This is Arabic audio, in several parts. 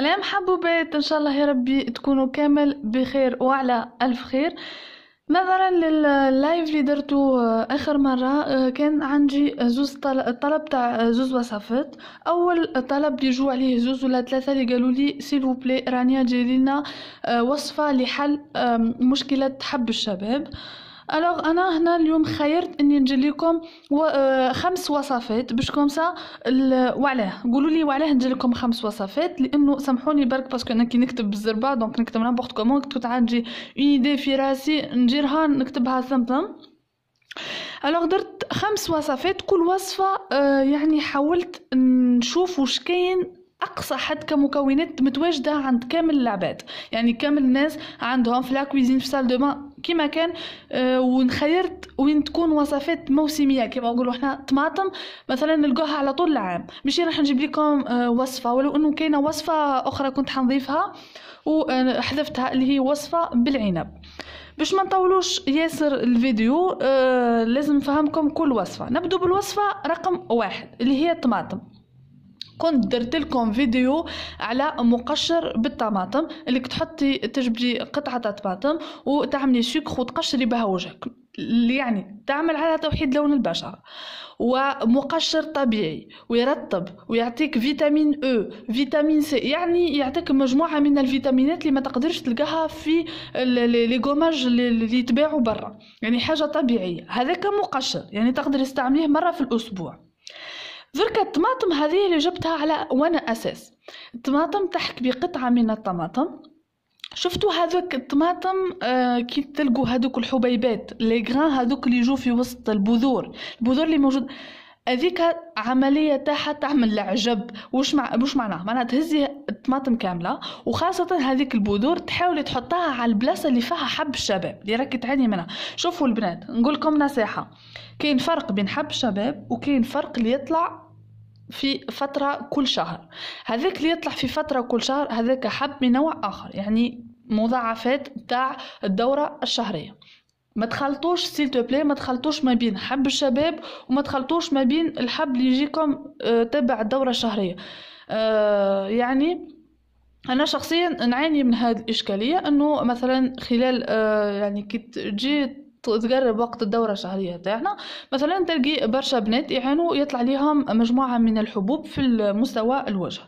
سلام حبوبات ان شاء الله يا ربي تكونوا كامل بخير وعلى الف خير نظرا لللايف اللي درتو اخر مره آه، كان عندي زوز طلب تاع زوز وصفات اول طلب اللي جو عليه زوز ولا ثلاثه اللي قالوا لي سيلفو بلي رانيا جيلينا آه، وصفه لحل مشكله حب الشباب الوغ انا هنا اليوم خيرت اني نجي و... آه، خمس وصفات باش كومسا ال... وعلاه قولوا لي وعلاه لكم خمس وصفات لانه سامحوني برك باسكو انا كي نكتب بالزربه دونك نكتب نابورت كومون كنت تعجي اون ايدي في راسي نجيرها نكتبها سامبل ثم الوغ درت خمس وصفات كل وصفه آه، يعني حاولت نشوف واش كاين اقصى حد كمكونات متواجده عند كامل العباد يعني كامل الناس عندهم في لا كويزين في سال دو كيما كان آه، ونخيرت وين تكون وصفات موسميه كيما نقولوا احنا طماطم مثلا نلقاها على طول العام ماشي راح نجيب لكم آه، وصفه ولو انه كاينه وصفه اخرى كنت حنضيفها وحذفتها آه، اللي هي وصفه بالعنب باش ما نطولوش ياسر الفيديو آه لازم نفهمكم كل وصفه نبدو بالوصفه رقم واحد اللي هي الطماطم كنت درت لكم فيديو على مقشر بالطماطم اللي تحطي تجبدي قطعة طماطم وتعملي سكر وتقشري بها وجهك يعني تعمل على توحيد لون البشرة ومقشر طبيعي ويرطب ويعطيك فيتامين او e. فيتامين سي يعني يعطيك مجموعه من الفيتامينات اللي ما تقدرش تلقاها في لي غوماج اللي يتباعوا برا يعني حاجه طبيعيه هذاك مقشر يعني تقدر تستعمليه مره في الاسبوع دركا الطماطم هذه اللي جبتها على وانا اساس الطماطم تحك بقطعه من الطماطم شفتوا هذوك الطماطم آه كي تلقوا هذوك الحبيبات لي غران هذوك اللي يجوا في وسط البذور البذور اللي موجود هذيك عملية تاعها تعمل العجب وش مع وش معناها معناها تهزي الطماطم كاملة وخاصة هذيك البذور تحاولي تحطها على البلاصة اللي فيها حب الشباب اللي راكي تعاني منها شوفوا البنات نقول لكم نصيحة كاين فرق بين حب الشباب وكاين فرق اللي يطلع في فترة كل شهر هذاك اللي يطلع في فترة كل شهر هذاك حب من نوع آخر يعني مضاعفات تاع الدورة الشهرية ما تخلطوش سيل تو بلاي ما تخلطوش ما بين حب الشباب وما تخلطوش ما بين الحب اللي يجيكم آه، تبع الدوره الشهريه آه، يعني انا شخصيا نعاني من هذه الاشكاليه انه مثلا خلال آه، يعني كي تجي تقرب وقت الدورة الشهرية تاعنا مثلا تلقي برشا بنات يعانوا يطلع ليهم مجموعة من الحبوب في مستوى الوجه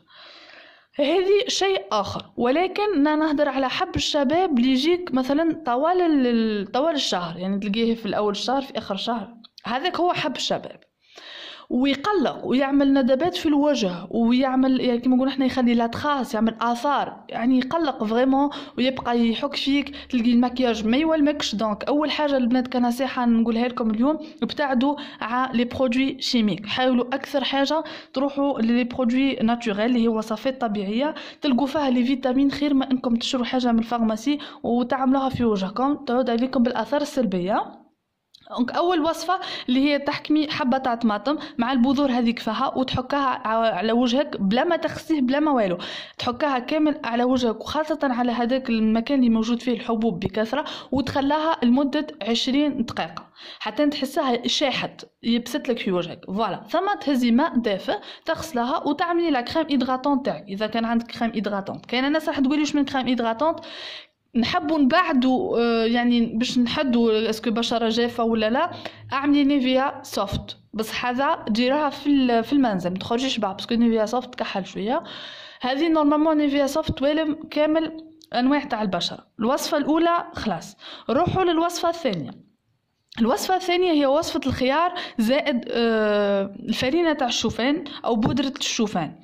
هذه شيء اخر ولكن انا نهدر على حب الشباب اللي يجيك مثلا طوال طوال الشهر يعني تلقيه في الاول الشهر في اخر شهر هذاك هو حب الشباب ويقلق ويعمل ندبات في الوجه ويعمل يعني كيما نقولوا احنا يخلي تراس يعمل اثار يعني يقلق فريمون ويبقى يحك فيك تلقي المكياج ما يولمكش دونك اول حاجه البنات كنصيحه نقولها لكم اليوم ابتعدوا على لي برودوي شيميك حاولوا اكثر حاجه تروحوا للي برودوي ناتوريل اللي هي وصفات طبيعيه تلقوا فيها لي فيتامين خير ما انكم تشرو حاجه من الفارماسي وتعملوها في وجهكم تعود عليكم بالاثار السلبيه دونك اول وصفه اللي هي تحكمي حبه تاع طماطم مع البذور هذيك فيها وتحكها على وجهك بلا ما تخسيه بلا ما والو تحكها كامل على وجهك وخاصه على هذاك المكان اللي موجود فيه الحبوب بكثره وتخلاها لمده 20 دقيقه حتى تحسها شاحت يبست لك في وجهك فوالا ثم تهزي ماء دافئ تغسلها وتعملي لا كريم ايدغاتون تاعك اذا كان عندك كريم ايدغاتون كاين ناس راح تقولي واش من كريم ايدغاتون نحبوا نبعدوا آه، يعني باش نحدوا اسكو بشره جافه ولا لا اعملي نيفيا سوفت بس هذا ديرها في في المنزل ما تخرجيش بعد باسكو نيفيا سوفت كحل شويه هذه نورمالمون نيفيا سوفت والم كامل انواع تاع البشره الوصفه الاولى خلاص روحوا للوصفه الثانيه الوصفة الثانية هي وصفة الخيار زائد آه، الفرينة تاع الشوفان أو بودرة الشوفان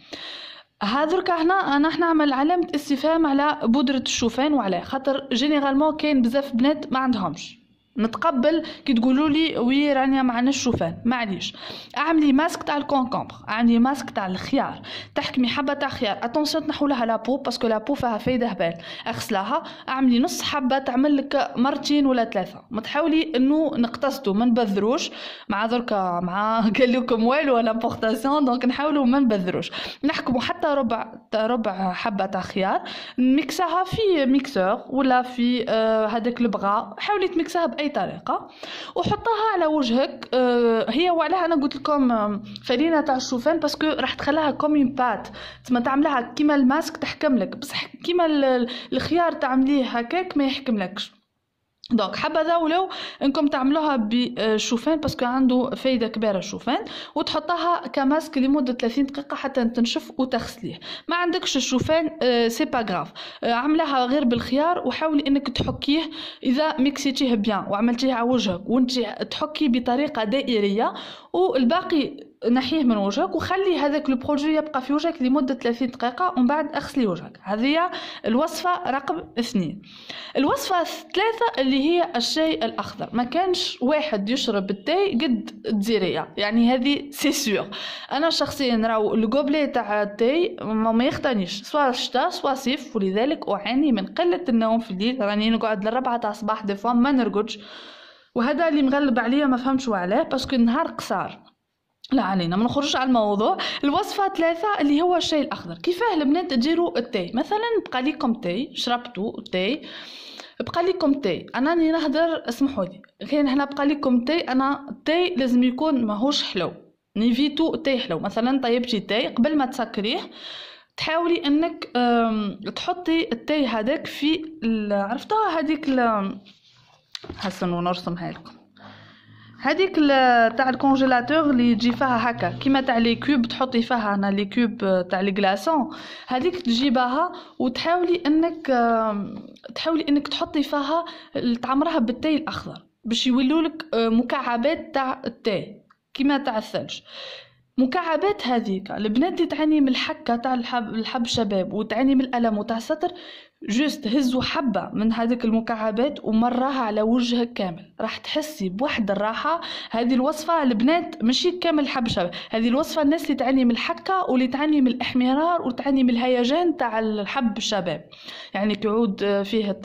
هادرك هنا احنا عمل علامه استفهام على بودره الشوفان وعلى خاطر جينيرالمون كاين بزاف بنات ما عندهمش نتقبل كي تقولوا لي وي راني ما عندناش شوفان معليش اعملي ماسك تاع الكونكومبر اعملي ماسك تاع الخيار تحكمي حبه تاع خيار اتونسيون تنحو لها لابو باسكو لابو فيها فايده هبال اغسلها اعملي نص حبه تعمل لك مرتين ولا ثلاثه ما تحاولي انه نقتصدوا ما نبذروش مع درك مع قال لكم والو ولا بورتاسيون دونك نحاولوا ما نبذروش نحكموا حتى ربع ربع حبه تاع خيار نميكسها في ميكسور ولا في آه، هذاك البغا حاولي تميكسها باي طريقه وحطها على وجهك آه، هي وعلاها انا قلت لكم فرينه تاع الشوفان باسكو راح تخليها كومين بات تما تعملها كيما الماسك تحكم لك بصح كيما الخيار تعمليه هكاك ما لكش دونك حبذا ولو انكم تعملوها بالشوفان باسكو عنده فايده كبيره الشوفان وتحطها كماسك لمده 30 دقيقه حتى تنشف وتغسليه ما عندكش الشوفان آه، سي با غراف آه، عملها غير بالخيار وحاولي انك تحكيه اذا ميكسيتيه بيان وعملتيه على وجهك وانت تحكي بطريقه دائريه والباقي نحيه من وجهك وخلي هذاك برودوي يبقى في وجهك لمده 30 دقيقه ومن بعد اغسلي وجهك هذه الوصفه رقم اثنين الوصفه الثلاثه اللي هي الشاي الاخضر ما كانش واحد يشرب التاي قد الجزيريه يعني هذه سي سيغ. انا شخصيا راهو الكوبلي تاع التاي ما يختنيش سواء شتا سواء صيف ولذلك اعاني من قله النوم في الليل راني نقعد للربعه تاع الصباح دي ما نرقدش وهذا اللي مغلب عليا ما فهمتش علاه باسكو النهار قصار لا علينا ما نخرجش على الموضوع الوصفة ثلاثة اللي هو الشاي الأخضر كيفاه البنات تديروا التاي مثلا بقى ليكم تاي شربتوا التاي بقى لكم تاي انا راني نهدر اسمحوا لي كان هنا بقى لكم تاي انا التاي لازم يكون ماهوش حلو نيفيتو تاي حلو مثلا طيبتي تاي قبل ما تسكريه تحاولي انك تحطي التاي هذاك في عرفتوها هذيك هسه نرسمها لكم هذيك تاع الكونجيلاتور اللي تجي فيها هكا كيما تاع لي كوب تحطي فيها انا لي كوب آه، تاع لي غلاصون هذيك تجيبها وتحاولي انك تحاولي انك تحطي فيها تعمرها بالتاي الاخضر باش يولولك آه، مكعبات تاع التاي كيما تاع الثلج مكعبات هذيك البنات اللي تعاني من الحكه تاع الحب, الحب شباب وتعاني من الالم وتاع السطر جوست هزوا حبة من هذيك المكعبات ومرها على وجهك كامل راح تحسي بواحد الراحة هذه الوصفة البنات ماشي كامل شباب هذه الوصفة الناس اللي تعاني من الحكة واللي تعاني من الاحمرار وتعاني من الهيجان تاع الحب الشباب يعني تعود فيه الت...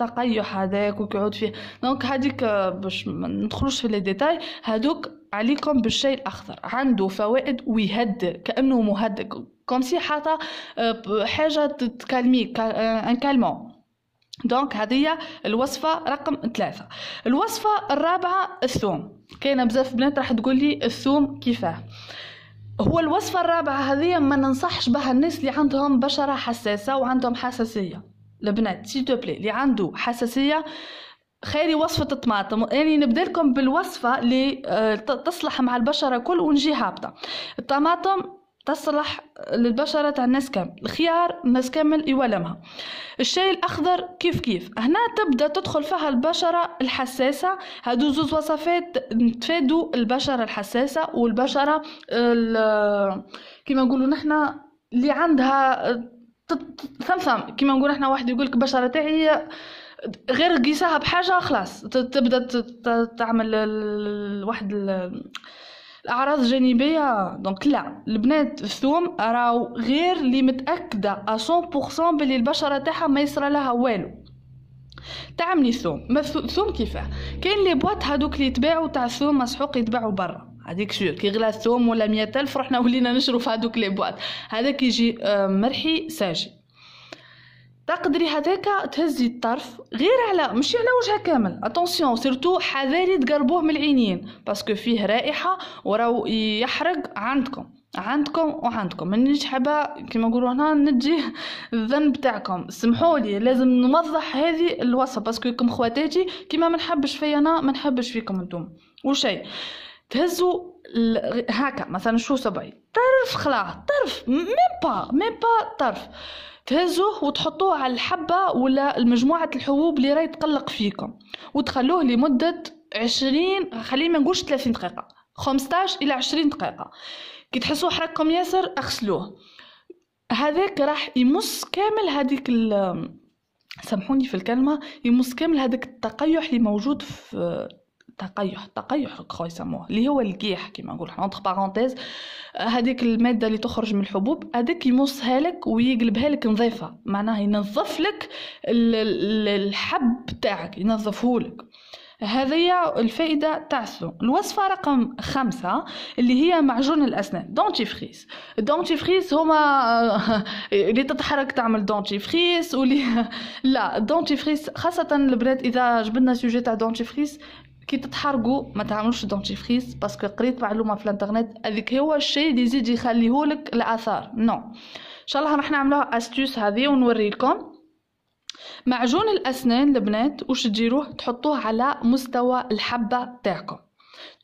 التقيح هذاك ويقعد فيه دونك هذيك باش ما ندخلوش في لي ديتاي هذوك عليكم بالشيء الاخضر عنده فوائد ويهدئ كانه مهدئ كوم سي حاطه آه، حاجه تكالميك ان كالمون دونك هذه الوصفة رقم ثلاثة الوصفة الرابعة الثوم كاينة بزاف بنات راح تقول لي الثوم كيفاه هو الوصفة الرابعة هذه ما ننصحش بها الناس اللي عندهم بشرة حساسة وعندهم حساسية البنات سي بلي اللي عنده حساسية خيري وصفة الطماطم يعني نبدا لكم بالوصفة اللي آه، تصلح مع البشرة كل ونجي هابطة الطماطم تصلح للبشرة تاع الناس كامل الخيار الناس كامل يولمها الشاي الأخضر كيف كيف هنا تبدأ تدخل فيها البشرة الحساسة هادو زوز وصفات تفادوا البشرة الحساسة والبشرة كيما نقولوا نحنا اللي عندها ثم ثم كيما نقول احنا واحد يقولك البشرة تاعي غير قيساها بحاجه خلاص تبدا تعمل واحد الاعراض جانبيه دونك لا البنات الثوم راو غير اللي متاكده 100% بلي البشره تاعها ما يصرى لها والو تعملي الثوم ما الثوم كيفاه كاين لي بواط هذوك اللي يتباعوا تاع الثوم مسحوق يتباعوا برا هذيك شو كي غلا الثوم ولا مئة ألف رحنا ولينا نشرو في هذوك لي بواط هذاك يجي آه، مرحي ساجي تقدري هذاك تهزي الطرف غير على مش على وجهها كامل اتونسيون سيرتو حذاري تقربوه من العينين باسكو فيه رائحه وراو يحرق عندكم عندكم وعندكم مانيش حابه كيما نقولوا هنا نجي الذنب تاعكم سمحوا لي لازم نوضح هذه الوصفه باسكو كم خواتاتي كيما ما نحبش فيا انا ما نحبش فيكم انتم وشي تهزوا هكا مثلا شو صبعي طرف خلا طرف ميم با ميم با طرف تهزوه وتحطوه على الحبة ولا المجموعة الحبوب اللي راي تقلق فيكم وتخلوه لمدة عشرين خلينا ما نقولش ثلاثين دقيقة خمسطاش إلى عشرين دقيقة كي تحسوا حرككم ياسر أغسلوه هذاك راح يمص كامل هذيك سامحوني في الكلمة يمص كامل هذاك التقيح اللي موجود في تقيح تقيح رك يسموه اللي هو القيح كيما نقول حنا اونتر آه، بارونتيز هذيك الماده اللي تخرج من الحبوب هذاك يمصها لك ويقلبها لك نظيفه معناها ينظف لك الحب تاعك ينظفه لك هذه الفائدة تاع الوصفة رقم خمسة اللي هي معجون الأسنان دونتيفريس الدونتيفريس هما آه، اللي تتحرك تعمل دونتيفريس ولي لا الدونتيفريس خاصة البنات إذا جبنا سوجي تاع دونتيفريس كي تتحرقوا ما تعملوش دونتيفريس باسكو قريت معلومه في الانترنت هذيك هو الشيء اللي يزيد يخليهولك الاثار نو ان شاء الله راح نعملوها استوس هذه ونوريلكم معجون الاسنان البنات وش تديروه تحطوه على مستوى الحبه تاعكم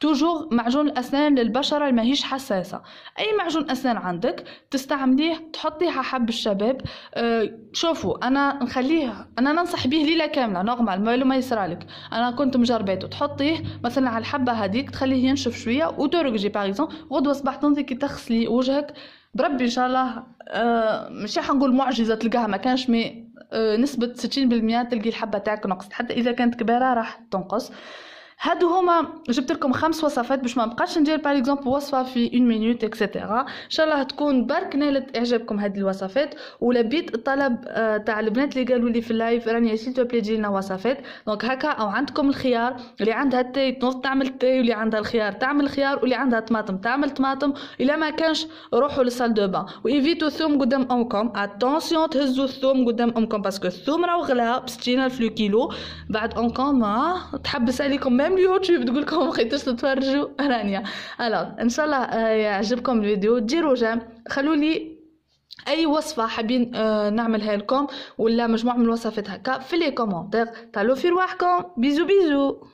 توجور معجون الأسنان للبشرة اللي ماهيش حساسة أي معجون أسنان عندك تستعمليه تحطيه على حب الشباب أه شوفوا أنا نخليه أنا ننصح به ليلة كاملة نورمال ما ما يصرالك أنا كنت مجرباته تحطيه مثلا على الحبة هذيك تخليه ينشف شوية وترقجي باريزون غدوة صباح تنزلي كي تغسلي وجهك بربي ان شاء الله أه مش حنقول معجزه تلقاها ما كانش مي أه نسبه 60% تلقي الحبه تاعك نقصت حتى اذا كانت كبيره راح تنقص هادو هما جبت لكم خمس وصفات باش ما نبقاش ندير باغ اكزومبل وصفه في 1 مينوت اكسيتيرا ان شاء الله تكون برك نالت اعجابكم هاد الوصفات ولبيت الطلب آه، تاع البنات اللي قالوا لي في اللايف راني سيل تو بلي لنا وصفات دونك هكا او عندكم الخيار اللي عندها تاي تنوض تعمل تاي واللي عندها الخيار تعمل خيار واللي عندها طماطم تعمل طماطم الا ما كانش روحوا للسال دو بان وايفيتو الثوم قدام امكم اتونسيون تهزوا الثوم قدام امكم باسكو الثوم راهو غلا ب 60 الف كيلو بعد امكم آه، تحبس عليكم ميم عندي يوتيوب تقول لكم بقيتوش تتفرجوا رانيا الوغ ان شاء الله آه، يعجبكم الفيديو ديروا جيم خلوا لي اي وصفه حابين آه، نعملها لكم ولا مجموعه من الوصفات هكا في لي كومونتير تهلاو في رواحكم بيزو بيزو